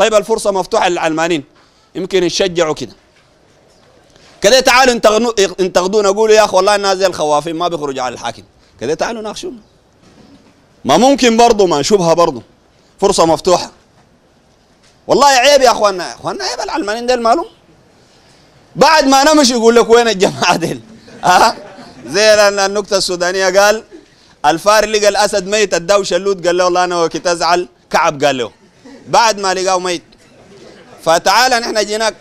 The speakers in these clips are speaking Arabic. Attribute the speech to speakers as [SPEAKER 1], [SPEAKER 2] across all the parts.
[SPEAKER 1] طيب الفرصه مفتوحه للعلمانيين يمكن يشجعوا كده كده تعالوا انتقدونا قولوا يا اخ والله الناس زي الخوافين ما بيخرجوا على الحاكم كده تعالوا ناقشونا ما ممكن برضه ما نشوفها برضه فرصه مفتوحه والله عيب يا اخواننا يا اخواننا عيب العلمانيين ديل مالهم بعد ما نمشي يقول لك وين الجماعه ديل ها زي النكته السودانيه قال الفار لقى الاسد ميت الدوشه اللوت قال له والله انا وكي ازعل كعب قال له بعد ما لقاه ميت فتعال نحن جيناك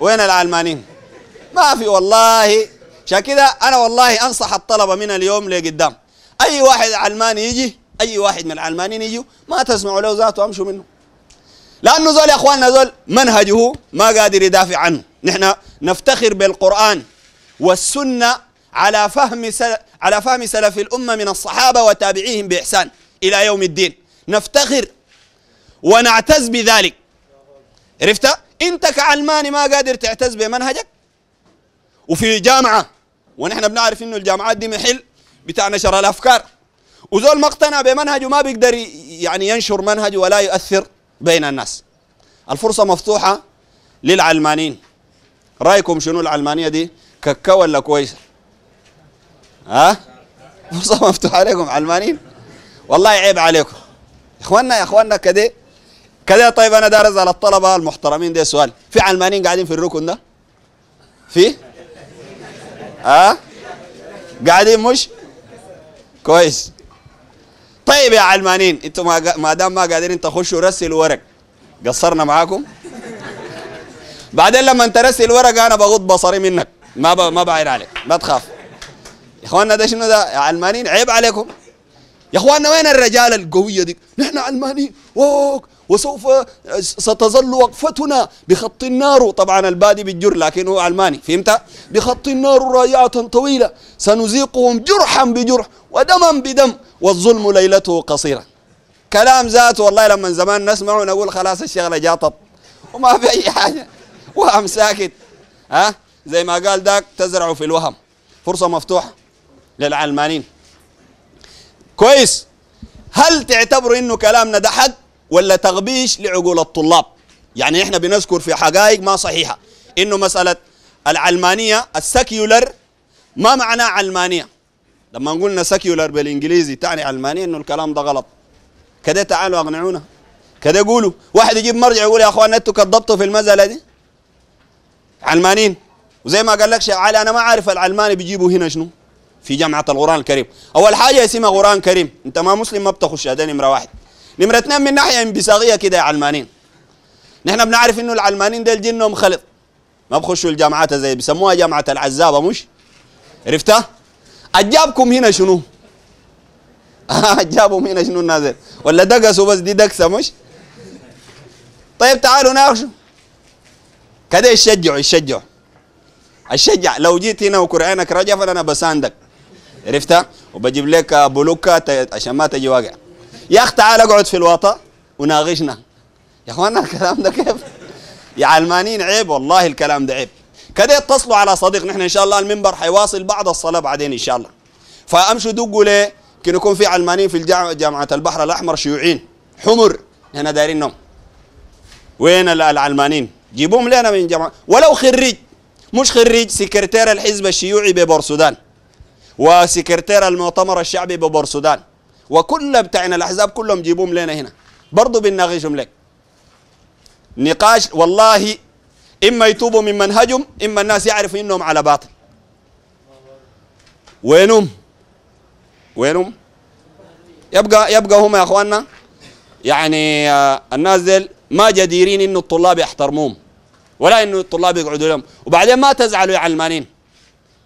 [SPEAKER 1] وين العلمانيين ما في والله عشان كده انا والله انصح الطلبه من اليوم لقدام اي واحد علماني يجي اي واحد من العلمانيين يجوا ما تسمعوا له ذاته امشوا منه لانه زول يا اخواننا زول منهجه ما قادر يدافع عنه نحن نفتخر بالقران والسنه على فهم سل... على فهم سلف الامه من الصحابه وتابعيهم باحسان الى يوم الدين نفتخر ونعتز بذلك عرفت انت كعلماني ما قادر تعتز بمنهجك وفي جامعه ونحن بنعرف انه الجامعات دي محل بتاع نشر الافكار وزول ما اقتنع بمنهجه ما بيقدر يعني ينشر منهجه ولا يؤثر بين الناس الفرصه مفتوحه للعلمانيين رايكم شنو العلمانيه دي ككه ولا كويسه ها فرصه مفتوحه لكم علمانيين والله عيب عليكم اخواننا يا اخواننا كده كذا طيب انا دارز على الطلبه المحترمين ده سؤال في علمانيين قاعدين في الركن ده في ها أه؟ قاعدين مش كويس طيب يا علمانيين انتوا ما دام ما قادرين تخشوا رسلوا ورق قصرنا معاكم بعدين لما انت رسل ورق انا بغض بصري منك ما ب... ما بعين عليك ما تخاف يا اخواننا ده شنو ده يا علمانيين عيب عليكم يا اخواننا وين الرجال القويه دي نحن علمانيين ووك وسوف آه، ستظل وقفتنا بخط النار طبعا البادي بالجر لكن هو علماني فهمت بخط النار رايعة طويلة سنزيقهم جرحا بجرح ودما بدم والظلم ليلته قصيرة كلام ذات والله لما زمان نسمعه نقول خلاص الشغلة جاطت وما في أي حاجة وهم ساكت ها زي ما قال داك تزرعوا في الوهم فرصة مفتوحة للعلمانين كويس هل تعتبروا انه كلامنا ده حق ولا تغبيش لعقول الطلاب يعني احنا بنذكر في حقائق ما صحيحه انه مساله العلمانيه السكيولر ما معنى علمانيه لما قلنا سكيولر بالانجليزي تعني علمانيه انه الكلام ده غلط كده تعالوا اقنعونا كده قولوا واحد يجيب مرجع يقول يا اخوان انتوا كذبتوا في المساله دي علمانيين وزي ما قال لك شيخ علي انا ما عارف العلماني بيجيبوا هنا شنو في جامعه القران الكريم اول حاجه اسمها قران كريم انت ما مسلم ما بتخش هذا نمره واحد نمرة اثنين من ناحية انبساطية كده يا علمانين نحن بنعرف انه العلمانين ديل جنهم خلط ما بخشوا الجامعات زي بيسموها جامعة العزابة مش عرفتها؟ أجابكم هنا شنو؟ اجابهم هنا شنو النازل ولا دقسوا بس دي دقسة مش؟ طيب تعالوا ناقشوا كده يشجعوا يشجعوا الشجع لو جيت هنا وكرعينك رجع انا بساندك عرفتها؟ وبجيب لك بلوكة عشان ما تجي واقع يا اخ تعال اقعد في الوطا وناقشنا يا اخوانا الكلام ده كيف يا علمانيين عيب والله الكلام ده عيب كده اتصلوا على صديق نحن ان شاء الله المنبر حيواصل بعد الصلاه بعدين ان شاء الله فامشوا دقوا ليه يمكن يكون في علمانيين في الجامعة جامعه البحر الاحمر شيوعيين حمر هنا دايرين نوم وين العلمانيين جيبوهم لنا من جامعه ولو خريج مش خريج سكرتير الحزب الشيوعي ببور وسكرتير المؤتمر الشعبي ببور وكل بتاعنا الاحزاب كلهم جيبوهم لنا هنا برضه بنناقشهم لك نقاش والله اما يتوبوا من منهجهم اما الناس يعرفوا انهم على باطل وينهم وينهم يبقى يبقى هم يا اخواننا يعني آه، الناس ديل ما جديرين انه الطلاب يحترموهم ولا انه الطلاب يقعدوا لهم وبعدين ما تزعلوا يا علمانين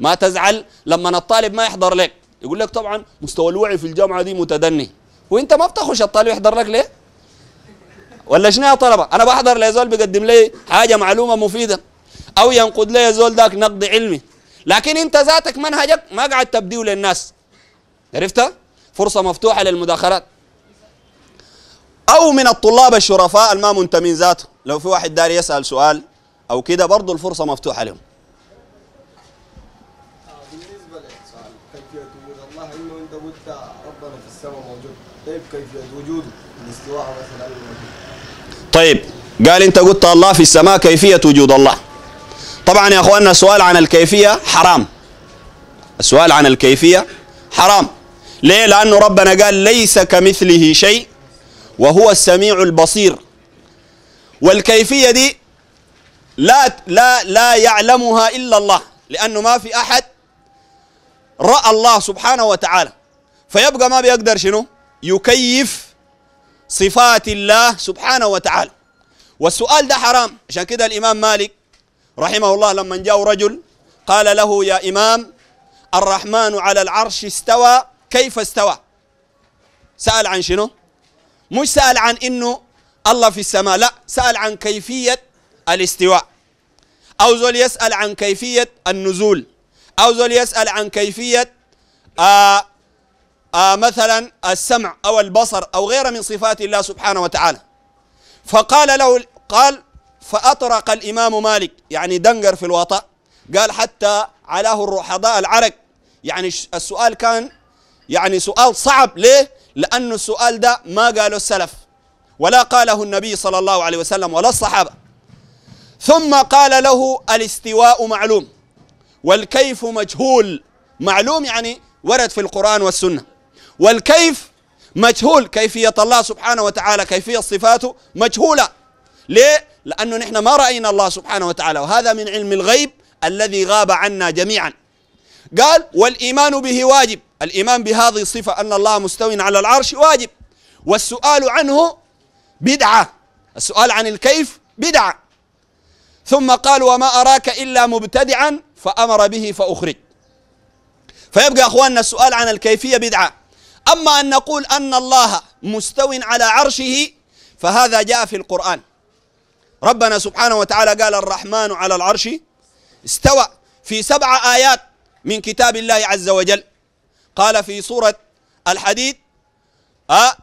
[SPEAKER 1] ما تزعل لما الطالب ما يحضر لك يقول لك طبعا مستوى الوعي في الجامعه دي متدني وانت ما بتخش الطالب يحضر لك ليه؟ ولا شنو يا طلبه؟ انا بحضر لزول بيقدم لي حاجه معلومه مفيده او ينقد لي زول ذاك نقد علمي لكن انت ذاتك منهجك ما قاعد تبديه للناس عرفتها؟ فرصه مفتوحه للمداخلات او من الطلاب الشرفاء الما منتمين ذاته لو في واحد داري يسال سؤال او كده برضه الفرصه مفتوحه لهم طيب قال انت قلت الله في السماء كيفية وجود الله طبعا يا اخواننا السؤال عن الكيفية حرام السؤال عن الكيفية حرام ليه لأنه ربنا قال ليس كمثله شيء وهو السميع البصير والكيفية دي لا لا لا يعلمها إلا الله لأنه ما في أحد رأى الله سبحانه وتعالى فيبقى ما بيقدر شنو يكيف صفات الله سبحانه وتعالى والسؤال ده حرام عشان كده الإمام مالك رحمه الله لما جاء رجل قال له يا إمام الرحمن على العرش استوى كيف استوى سأل عن شنو مش سأل عن إنه الله في السماء لا سأل عن كيفية الاستواء أو زول يسأل عن كيفية النزول أو زول يسأل عن كيفية آه آه مثلا السمع أو البصر أو غيره من صفات الله سبحانه وتعالى فقال له قال فأطرق الإمام مالك يعني دنقر في الوطأ قال حتى علاه الرحضاء العرق يعني السؤال كان يعني سؤال صعب ليه؟ لأنه السؤال ده ما قاله السلف ولا قاله النبي صلى الله عليه وسلم ولا الصحابة ثم قال له الاستواء معلوم والكيف مجهول معلوم يعني ورد في القرآن والسنة والكيف مجهول كيفية الله سبحانه وتعالى كيفية صفاته مجهولة ليه؟ لأنه نحن ما رأينا الله سبحانه وتعالى وهذا من علم الغيب الذي غاب عنا جميعا قال والإيمان به واجب الإيمان بهذه الصفة أن الله مستوي على العرش واجب والسؤال عنه بدعة السؤال عن الكيف بدعة ثم قال وما أراك إلا مبتدعا فأمر به فأخرج فيبقى أخواننا السؤال عن الكيفية بدعة أما أن نقول أن الله مستو على عرشه فهذا جاء في القرآن ربنا سبحانه وتعالى قال الرحمن على العرش استوى في سبع آيات من كتاب الله عز وجل قال في سورة الحديد آه،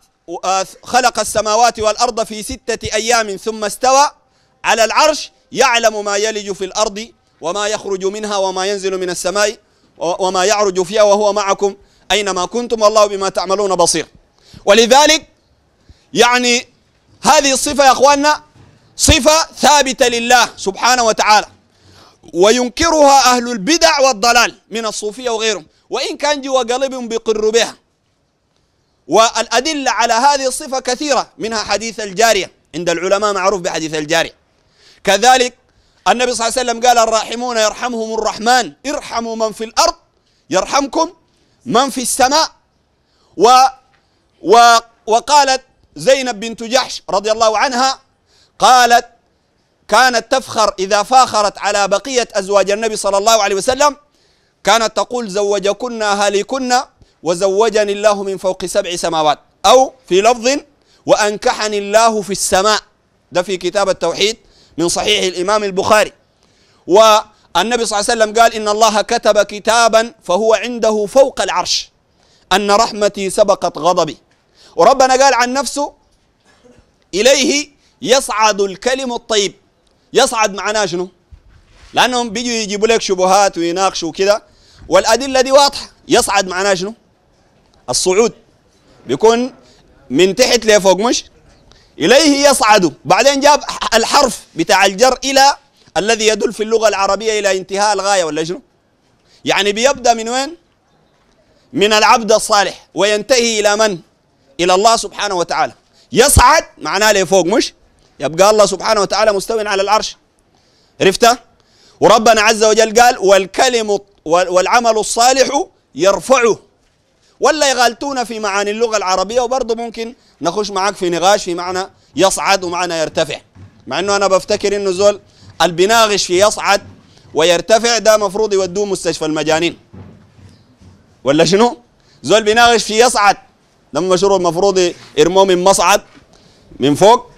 [SPEAKER 1] آه، خلق السماوات والأرض في ستة أيام ثم استوى على العرش يعلم ما يلج في الأرض وما يخرج منها وما ينزل من السماء وما يعرج فيها وهو معكم أينما كنتم والله بما تعملون بصير ولذلك يعني هذه الصفة يا أخواننا صفة ثابتة لله سبحانه وتعالى وينكرها أهل البدع والضلال من الصوفية وغيرهم وإن كان جوا قلبهم بيقروا بها والأدلة على هذه الصفة كثيرة منها حديث الجارية عند العلماء معروف بحديث الجارية كذلك النبي صلى الله عليه وسلم قال الراحمون يرحمهم الرحمن ارحموا من في الأرض يرحمكم من في السماء و, و وقالت زينب بنت جحش رضي الله عنها قالت كانت تفخر إذا فاخرت على بقية أزواج النبي صلى الله عليه وسلم كانت تقول زوجكن أهاليكن وزوجني الله من فوق سبع سماوات أو في لفظ وأنكحني الله في السماء ده في كتاب التوحيد من صحيح الإمام البخاري و النبي صلى الله عليه وسلم قال إن الله كتب كتابا فهو عنده فوق العرش أن رحمتي سبقت غضبي وربنا قال عن نفسه إليه يصعد الكلم الطيب يصعد معناه شنو لأنهم بيجوا يجيبوا لك شبهات ويناقشوا كذا والأدلة دي واضحة يصعد معناه شنو الصعود بيكون من تحت لفوق مش إليه يصعد بعدين جاب الحرف بتاع الجر إلى الذي يدل في اللغة العربية إلى انتهاء الغاية ولا شنو؟ يعني بيبدأ من وين؟ من العبد الصالح وينتهي إلى من؟ إلى الله سبحانه وتعالى يصعد معناه لفوق مش؟ يبقى الله سبحانه وتعالى مستوي على العرش عرفته؟ وربنا عز وجل قال والكلم والعمل الصالح يرفعه ولا يغالطونا في معاني اللغة العربية وبرضه ممكن نخش معاك في نقاش في معنى يصعد ومعنى يرتفع مع انه انا بفتكر انه زول البناغش في يصعد ويرتفع ده مفروض يودوه مستشفى المجانين ولا شنو؟ زول بناغش في يصعد لما مشروع المفروض يرموه من مصعد من فوق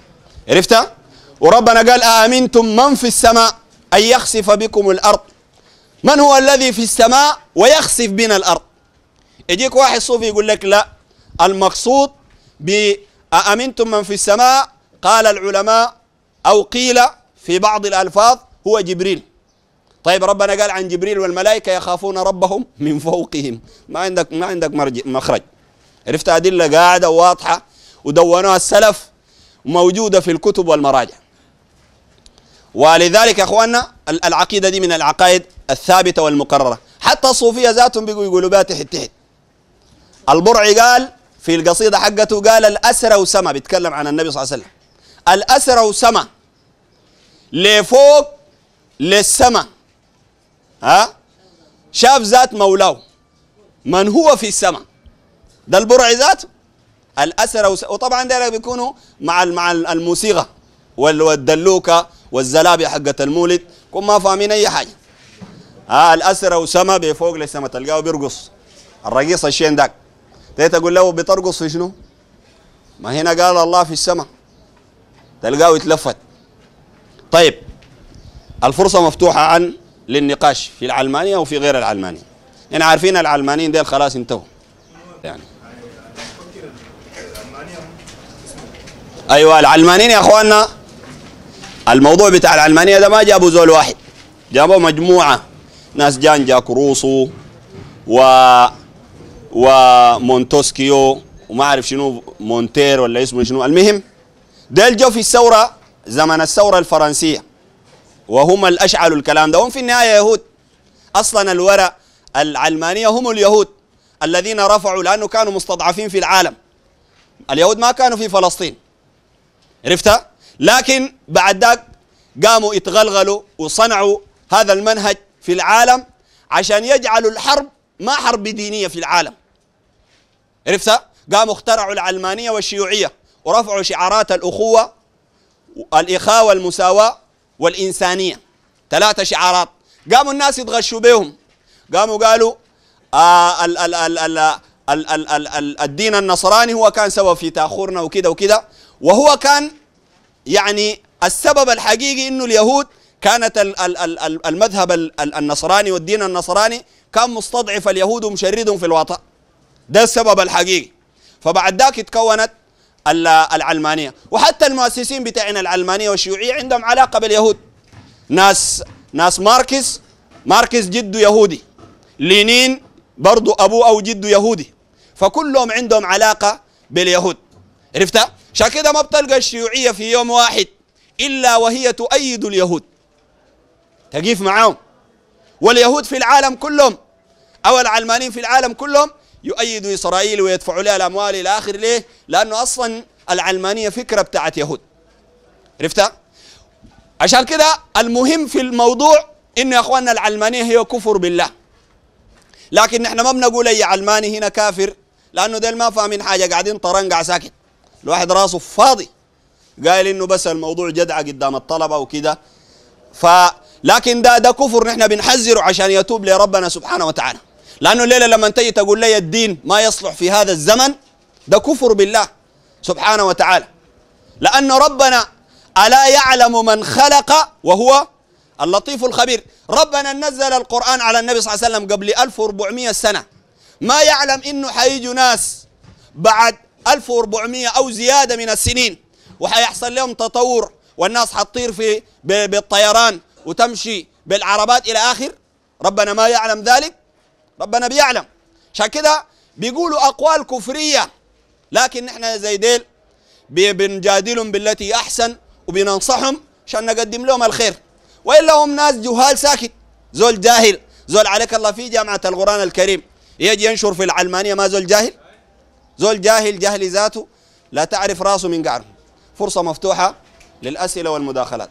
[SPEAKER 1] عرفتها؟ وربنا قال آمنتم من في السماء أن يخسف بكم الأرض من هو الذي في السماء ويخسف بنا الأرض يجيك واحد صوفي يقول لك لا المقصود بأمنتم من في السماء قال العلماء أو قيل في بعض الألفاظ هو جبريل طيب ربنا قال عن جبريل والملائكة يخافون ربهم من فوقهم ما عندك ما عندك مرج مخرج عرفت أدلة قاعدة واضحة ودونوها السلف موجودة في الكتب والمراجع ولذلك يا اخواننا العقيدة دي من العقائد الثابتة والمقررة حتى الصوفية ذاتهم بيقوا يقولوا بها تحت تحت البرعي قال في القصيدة حقته قال الأسرى وسما بيتكلم عن النبي صلى الله عليه وسلم الأسرى وسما لفوق للسماء ها شاف ذات مولاه من هو في السماء ده البرع ذاته الأسرة وطبعا ده بيكونوا مع مع الموسيقى والدلوكة والزلابية حقة المولد كون ما فاهمين أي حاجة ها الأسرة وسما بفوق للسماء تلقاه بيرقص الرقيص الشين ذاك تيت تقول له بترقص في شنو؟ ما هنا قال الله في السماء تلقاه يتلفت طيب الفرصة مفتوحة عن للنقاش في العلمانية وفي غير العلمانية احنا يعني عارفين العلمانيين ديل خلاص انتهوا يعني ايوه العلمانيين يا اخواننا الموضوع بتاع العلمانية ده ما جابوا زول واحد جابوا مجموعة ناس جاك روسو و ومونتوسكيو وما اعرف شنو مونتير ولا اسمه شنو المهم ديل جو في الثورة زمن الثورة الفرنسية وهم الأشعل الكلام ده هم في النهاية يهود أصلا الورى العلمانية هم اليهود الذين رفعوا لأنه كانوا مستضعفين في العالم اليهود ما كانوا في فلسطين عرفتها؟ لكن بعد ذاك قاموا يتغلغلوا وصنعوا هذا المنهج في العالم عشان يجعلوا الحرب ما حرب دينية في العالم عرفتها؟ قاموا اخترعوا العلمانية والشيوعية ورفعوا شعارات الأخوة الإخاء والمساواة والإنسانية ثلاثة شعارات قاموا الناس يتغشوا بهم قاموا قالوا آه الدين النصراني هو كان سبب في تأخرنا وكده وكده وهو كان يعني السبب الحقيقي انه اليهود كانت المذهب النصراني والدين النصراني كان مستضعف اليهود ومشردهم في الوطن ده السبب الحقيقي فبعد ذاك تكونت العلمانيه وحتى المؤسسين بتاعنا العلمانيه والشيوعيه عندهم علاقه باليهود ناس ناس ماركس ماركس جده يهودي لينين برضو ابوه او جده يهودي فكلهم عندهم علاقه باليهود عرفتها عشان كده ما بتلقى الشيوعيه في يوم واحد الا وهي تؤيد اليهود تقيف معاهم واليهود في العالم كلهم او العلمانيين في العالم كلهم يؤيدوا إسرائيل ويدفعوا لها الأموال إلى آخر ليه؟ لأنه أصلا العلمانية فكرة بتاعت يهود عرفتها؟ عشان كده المهم في الموضوع إنه يا أخواننا العلمانية هي كفر بالله لكن نحن ما بنقول أي علماني هنا كافر لأنه ديل ما فاهمين حاجة قاعدين طرنقع ساكت الواحد راسه فاضي قال إنه بس الموضوع جدعة قدام الطلبة وكده ف لكن ده ده كفر نحن بنحذره عشان يتوب لربنا سبحانه وتعالى لأنه الليلة لما تجي تقول لي الدين ما يصلح في هذا الزمن ده كفر بالله سبحانه وتعالى لأن ربنا ألا يعلم من خلق وهو اللطيف الخبير ربنا نزل القرآن على النبي صلى الله عليه وسلم قبل 1400 سنة ما يعلم إنه حيجوا ناس بعد 1400 أو زيادة من السنين وحيحصل لهم تطور والناس حتطير في بالطيران وتمشي بالعربات إلى آخر ربنا ما يعلم ذلك ربنا بيعلم عشان كده بيقولوا اقوال كفريه لكن احنا زي ديل بنجادلهم بالتي احسن وبننصحهم عشان نقدم لهم الخير والا هم ناس جهال ساكت زول جاهل زول عليك الله في جامعه القران الكريم يجي ينشر في العلمانيه ما زول جاهل زول جاهل جهل ذاته لا تعرف راسه من قعره فرصه مفتوحه للاسئله والمداخلات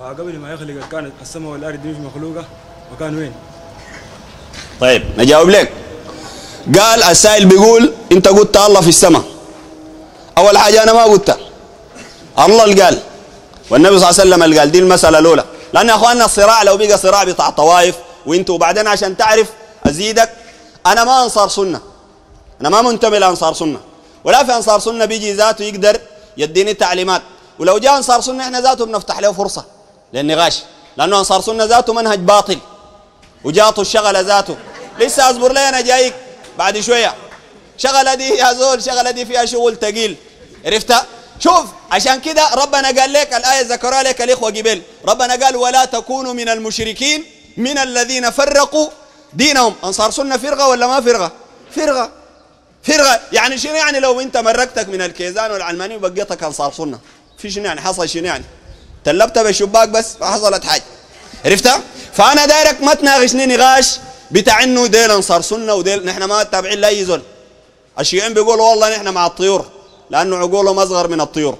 [SPEAKER 1] آه، قبل ما يخلق كانت السماء والارض مش مخلوقه مكان وين؟ طيب نجاوب لك قال السائل بيقول انت قلت الله في السماء اول حاجه انا ما قلتها الله اللي قال والنبي صلى الله عليه وسلم اللي قال دي المساله الاولى لان يا اخواننا الصراع لو بقى صراع بتاع طوائف وانتوا وبعدين عشان تعرف ازيدك انا ما انصار سنه انا ما منتمي لانصار سنه ولا في انصار سنه بيجي ذاته يقدر يديني تعليمات ولو جاء انصار سنه احنا ذاته بنفتح له فرصه للنقاش لانه انصار سنه ذاته منهج باطل وجاته الشغله ذاته لسه اصبر لي انا جايك بعد شويه شغله دي يا زول شغله دي فيها شغل ثقيل عرفتها شوف عشان كده ربنا قال لك الايه ذكرها لك الاخوه جبال ربنا قال ولا تكونوا من المشركين من الذين فرقوا دينهم انصار سنه فرقه ولا ما فرقه فرقه فرقه يعني شنو يعني لو انت مرقتك من الكيزان والعلماني وبقيتك انصار سنه في شنو يعني حصل شنو يعني تلبت بالشباك بس ما حصلت حاجه عرفتها فانا دايرك ما تناقشني نقاش بتاع انه ديل انصار سنه وديل نحن ما تابعين لاي زول الشيوعيين بيقولوا والله نحن مع الطيور لانه عقولهم اصغر من الطيور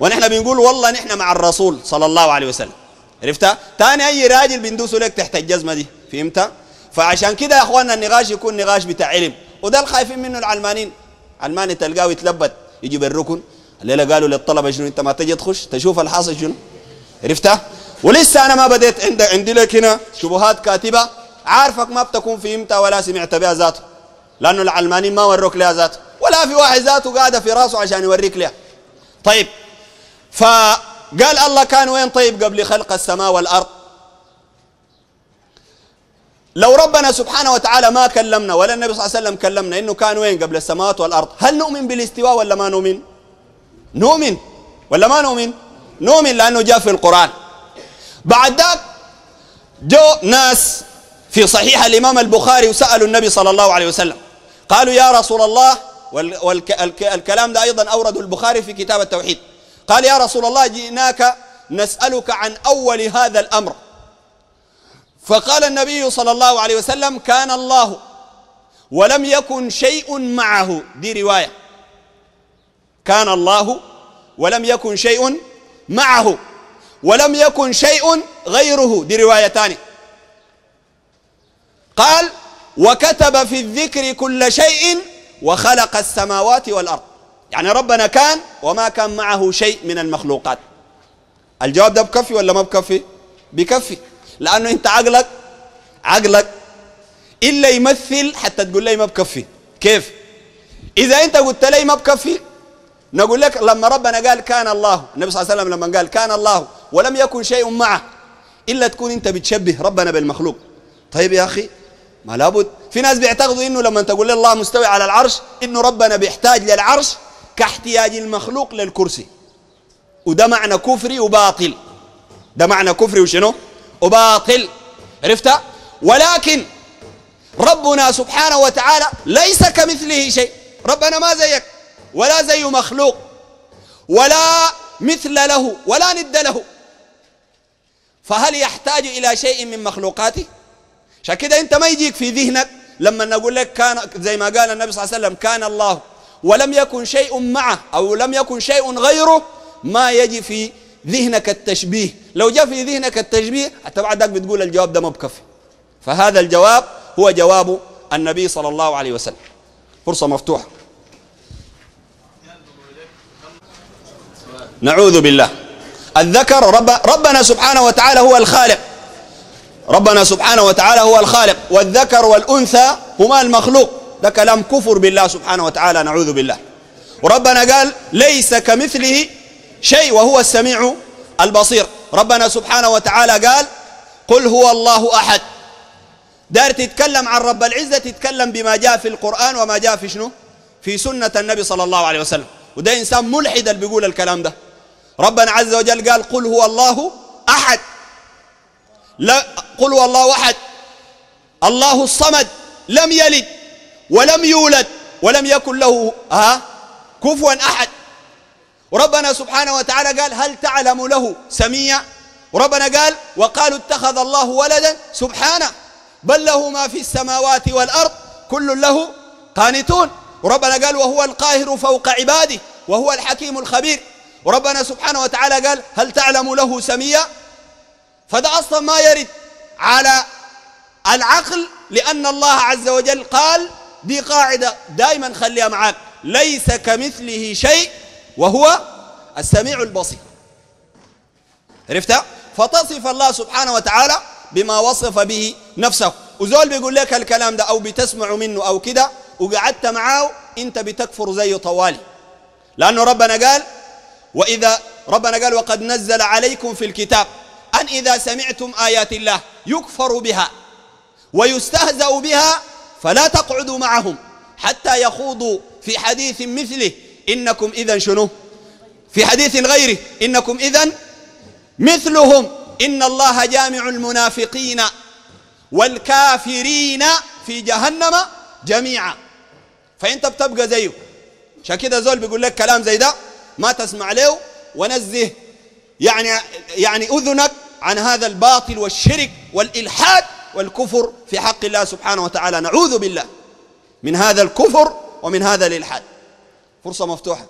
[SPEAKER 1] ونحن بنقول والله نحن مع الرسول صلى الله عليه وسلم عرفتها ثاني اي راجل بندوسه لك تحت الجزمه دي فهمت فعشان كده يا اخواننا النقاش يكون نقاش بتاع علم وده الخايفين منه العلمانيين علماني تلقاه يتلبت يجي بالركن، الليله قالوا للطلبه شنو انت ما تجي تخش تشوف الحاصل شنو عرفتها ولسه أنا ما بديت عند عندي لك هنا شبهات كاتبة عارفك ما بتكون فهمتها ولا سمعت بها ذاته لأنه العلمانيين ما وروك لها ذاته ولا في واحد ذاته قاعدة في راسه عشان يوريك لها طيب فقال الله كان وين طيب قبل خلق السماء والأرض لو ربنا سبحانه وتعالى ما كلمنا ولا النبي صلى الله عليه وسلم كلمنا انه كان وين قبل السماوات والارض هل نؤمن بالاستواء ولا ما نؤمن نؤمن ولا ما نؤمن نؤمن لانه جاء في القران بعد ذاك جو ناس في صحيح الإمام البخاري وسألوا النبي صلى الله عليه وسلم قالوا يا رسول الله والكلام ده أيضا أورده البخاري في كتاب التوحيد قال يا رسول الله جئناك نسألك عن أول هذا الأمر فقال النبي صلى الله عليه وسلم كان الله ولم يكن شيء معه دي رواية كان الله ولم يكن شيء معه ولم يكن شيء غيره دي رواية قال وكتب في الذكر كل شيء وخلق السماوات والأرض يعني ربنا كان وما كان معه شيء من المخلوقات الجواب ده بكفي ولا ما بكفي بكفي لأنه أنت عقلك عقلك إلا يمثل حتى تقول لي ما بكفي كيف إذا أنت قلت لي ما بكفي نقول لك لما ربنا قال كان الله النبي صلى الله عليه وسلم لما قال كان الله ولم يكن شيء معه إلا تكون أنت بتشبه ربنا بالمخلوق طيب يا أخي ما لابد في ناس بيعتقدوا انه لما تقول الله مستوي على العرش انه ربنا بيحتاج للعرش كاحتياج المخلوق للكرسي وده معنى كفري وباطل ده معنى كفري وشنو وباطل عرفت ولكن ربنا سبحانه وتعالى ليس كمثله شيء ربنا ما زيك ولا زي مخلوق ولا مثل له ولا ند له فهل يحتاج إلى شيء من مخلوقاته عشان كده أنت ما يجيك في ذهنك لما نقول لك كان زي ما قال النبي صلى الله عليه وسلم كان الله ولم يكن شيء معه أو لم يكن شيء غيره ما يجي في ذهنك التشبيه لو جاء في ذهنك التشبيه حتى بعدك بتقول الجواب ده ما بكفي فهذا الجواب هو جواب النبي صلى الله عليه وسلم فرصة مفتوحة نعوذ بالله الذكر رب ربنا سبحانه وتعالى هو الخالق ربنا سبحانه وتعالى هو الخالق والذكر والأنثى هما المخلوق ده كلام كفر بالله سبحانه وتعالى نعوذ بالله وربنا قال ليس كمثله شيء وهو السميع البصير ربنا سبحانه وتعالى قال قل هو الله أحد دار تتكلم عن رب العزة تتكلم بما جاء في القرآن وما جاء في شنو في سنة النبي صلى الله عليه وسلم وده إنسان ملحد اللي بيقول الكلام ده ربنا عز وجل قال قل هو الله أحد لا قل هو الله أحد الله الصمد لم يلد ولم يولد ولم يكن له ها كفوا أحد وربنا سبحانه وتعالى قال هل تعلم له سميا وربنا قال وقالوا اتخذ الله ولدا سبحانه بل له ما في السماوات والأرض كل له قانتون وربنا قال وهو القاهر فوق عباده وهو الحكيم الخبير وربنا سبحانه وتعالى قال هل تعلم له سميا فده أصلا ما يرد على العقل لأن الله عز وجل قال دي قاعدة دائما خليها معاك ليس كمثله شيء وهو السميع البصير عرفتها فتصف الله سبحانه وتعالى بما وصف به نفسه وزول بيقول لك الكلام ده او بتسمع منه او كده وقعدت معاه انت بتكفر زيه طوالي لانه ربنا قال وإذا ربنا قال وقد نزل عليكم في الكتاب أن إذا سمعتم آيات الله يكفر بها ويستهزأ بها فلا تقعدوا معهم حتى يخوضوا في حديث مثله إنكم إذا شنو في حديث غيره إنكم إذا مثلهم إن الله جامع المنافقين والكافرين في جهنم جميعا فأنت بتبقى زيه عشان كده زول بيقول لك كلام زي ده ما تسمع له ونزه يعني يعني اذنك عن هذا الباطل والشرك والالحاد والكفر في حق الله سبحانه وتعالى نعوذ بالله من هذا الكفر ومن هذا الالحاد فرصه مفتوحه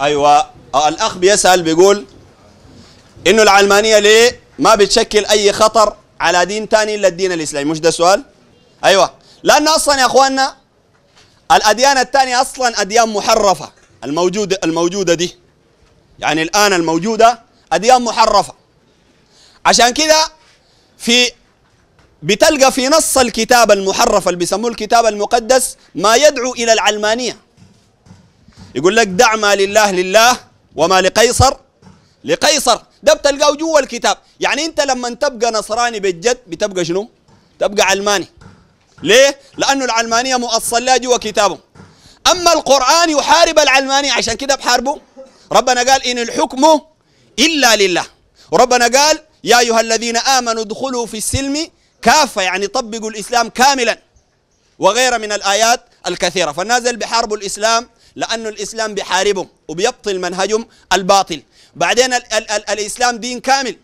[SPEAKER 1] ايوه الاخ بيسال بيقول انه العلمانيه ليه ما بتشكل اي خطر على دين ثاني الا الدين الاسلامي مش ده سؤال ايوه لأنه أصلا يا أخواننا الأديان الثانية أصلا أديان محرفة الموجودة الموجودة دي يعني الآن الموجودة أديان محرفة عشان كده في بتلقى في نص الكتاب المحرف اللي بيسموه الكتاب المقدس ما يدعو إلى العلمانية يقول لك دع ما لله لله وما لقيصر لقيصر ده بتلقاه جوا الكتاب يعني انت لما تبقى نصراني بالجد بتبقى شنو تبقى علماني ليه؟ لأنه العلمانية مؤصل لها جوا كتابه أما القرآن يحارب العلمانية عشان كده بحاربه ربنا قال إن الحكم إلا لله وربنا قال يا أيها الذين آمنوا ادخلوا في السلم كافة يعني طبقوا الإسلام كاملا وغير من الآيات الكثيرة فالنازل بحاربوا الإسلام لأن الإسلام بحاربهم وبيبطل منهجهم الباطل بعدين الـ الـ الـ الإسلام دين كامل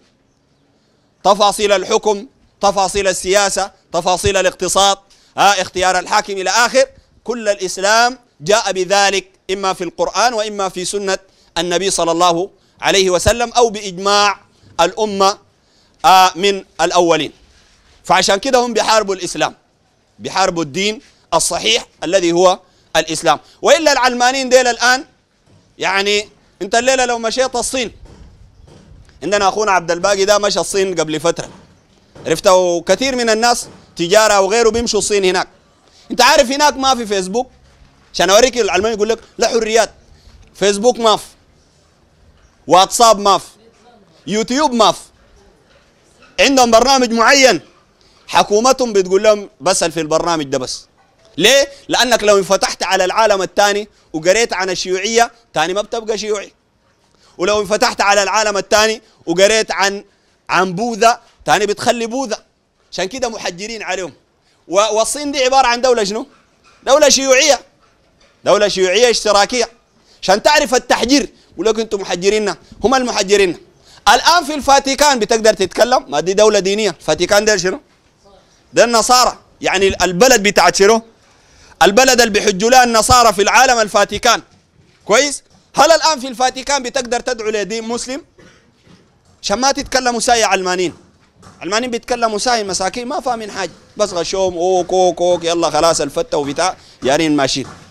[SPEAKER 1] تفاصيل الحكم تفاصيل السياسة تفاصيل الاقتصاد ها اختيار الحاكم إلى آخر كل الإسلام جاء بذلك إما في القرآن وإما في سنة النبي صلى الله عليه وسلم أو بإجماع الأمة آه، من الأولين فعشان كده هم بيحاربوا الإسلام بيحاربوا الدين الصحيح الذي هو الإسلام وإلا العلمانيين ديل الآن يعني أنت الليلة لو مشيت الصين عندنا أخونا عبد الباقي ده مشى الصين قبل فترة عرفته وكثير من الناس تجاره وغيره بيمشوا الصين هناك انت عارف هناك ما في فيسبوك عشان اوريك العلماني يقول لك لا حريات فيسبوك ما في واتساب ما في يوتيوب ما في عندهم برنامج معين حكومتهم بتقول لهم بس في البرنامج ده بس ليه؟ لأنك لو انفتحت على العالم الثاني وقريت عن الشيوعية تاني ما بتبقى شيوعي ولو انفتحت على العالم الثاني وقريت عن عن بوذا تاني بتخلي بوذا عشان كده محجرين عليهم والصين دي عباره عن دوله شنو؟ دوله شيوعيه دوله شيوعيه اشتراكيه عشان تعرف التحجير يقول لك انتم محجريننا هم المحجرين الان في الفاتيكان بتقدر تتكلم ما دي دوله دينيه الفاتيكان ده شنو؟ ده النصارى يعني البلد بتاعت شنو؟ البلد اللي بيحجوا لها النصارى في العالم الفاتيكان كويس؟ هل الان في الفاتيكان بتقدر تدعو لدين مسلم؟ عشان ما تتكلموا ساي علمانيين علمانيين بيتكلموا ساي مساكين ما فاهمين حاجه بس غشوم اوك اوك اوك يلا خلاص الفته وبتاع يارين ماشيين